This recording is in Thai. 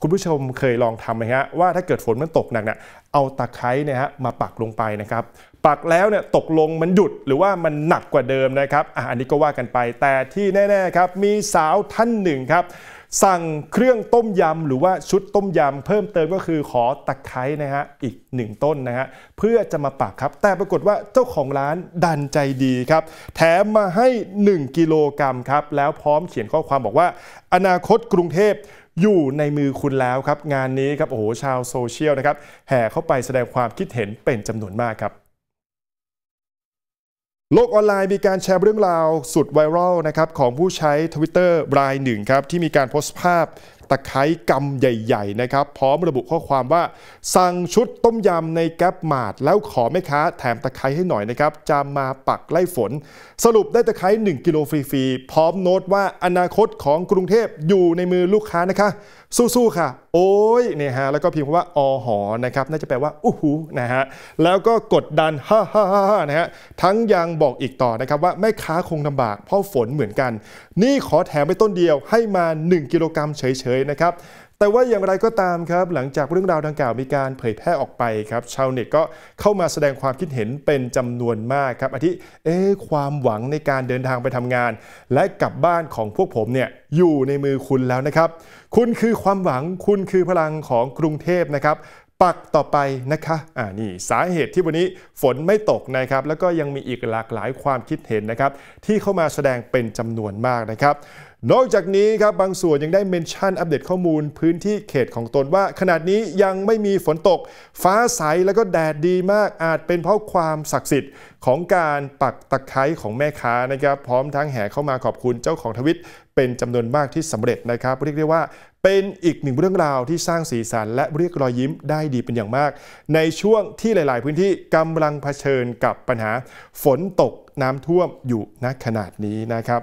คุณผู้ชมเคยลองทำไหมฮะว่าถ้าเกิดฝนมันตกหนักเนี่ยเอาตะไคร้เนี่ยฮะมาปักลงไปนะครับ ปักแล้วเนี่ยตกลงมันหยุดหรือว่ามันหนักกว่าเดิมนะครับอ่ะอันนี้ก็ว่ากันไปแต่ที่แน่ๆครับมีสาวท่านหนึ่งครับสั่งเครื่องต้มยำหรือว่าชุดต้มยำเพิ่มเติมก็คือขอตะไคร้นะฮะอีกหนึ่งต้นนะฮะเพื่อจะมาปักครับ แต่ปรากฏว่าเจ้าของร้านดันใจดีครับ แถมมาให้1กิโลกรัมครับแล้วพร้อมเขียนข้อความบอกว่า อนาคตกรุงเทพอยู่ในมือคุณแล้วครับงานนี้ครับโอ้โหชาวโซเชียลนะครับแห่เข้าไปแสดงความคิดเห็นเป็นจำนวนมากครับ โลกออนไลน์มีการแชร์เรื่องราวสุดไวรัลนะครับของผู้ใช้ Twitter รายหนึ่งครับที่มีการโพสต์ภาพตะไคร้กำใหญ่ๆนะครับพร้อมระบุข้อความว่า สั่งชุดต้มยำในแก๊ปมาด แล้วขอแม่ค้าแถมตะไคร้ให้หน่อยนะครับจะมาปักไล่ฝน สรุปได้ตะไคร้1กิโลฟรีๆ พร้อมโน้ตว่าอนาคตของกรุงเทพอยู่ในมือลูกค้านะคะสู้ๆค่ะ โอ้ยเนี่ยฮะแล้วก็พิมพ์ว่าอหอนะครับน่าจะแปลว่า อู้หูนะฮะแล้วก็กดดันฮ่าฮ่าฮ่านะฮะทั้งยังบอกอีกต่อนะครับว่าแม่ค้าคงลำบากเพราะฝนเหมือนกัน นี่ขอแถมไปต้นเดียวให้มา 1กิโลกรัมเฉยยนะครับแต่ว่าอย่างไรก็ตามครับ หลังจากเรื่องราวดังกล่าวมีการเผยแพร่ออกไปครับชาวเน็ตก็เข้ามาแสดงความคิดเห็นเป็นจำนวนมากครับอาทิเอ๊ความหวังในการเดินทางไปทำงาน และกลับบ้านของพวกผมเนี่ยอยู่ในมือคุณแล้วนะครับ คุณคือความหวังคุณคือพลังของกรุงเทพนะครับปักต่อไปนะคะ อ่านี่สาเหตุที่วันนี้ฝนไม่ตกนะครับแล้วก็ยังมีอีกหลากหลายความคิดเห็นนะครับที่เข้ามาแสดงเป็นจำนวนมากนะครับนอกจากนี้ครับบางส่วนยังได้เมนชั่นอัปเดตข้อมูลพื้นที่เขตของตนว่า ขนาดนี้ยังไม่มีฝนตก ฟ้าใสแล้วก็แดดดีมากอาจเป็นเพราะความศักดิ์สิทธิ์ ของการปักตะไคร้ของแม่ค้านะครับ พร้อมทั้งแห่เข้ามาขอบคุณเจ้าของทวิตเป็นจำนวนมากที่สำเร็จนะครับเรียกได้ว่า เป็นอีกหนึ่งเรื่องราวที่สร้างสีสันและเรียกรอยยิ้มได้ดีเป็นอย่างมาก ในช่วงที่หลาย ๆ พื้นที่กำลังเผชิญกับปัญหาฝนตกน้ำท่วมอยู่ณขนาดนี้นะครับ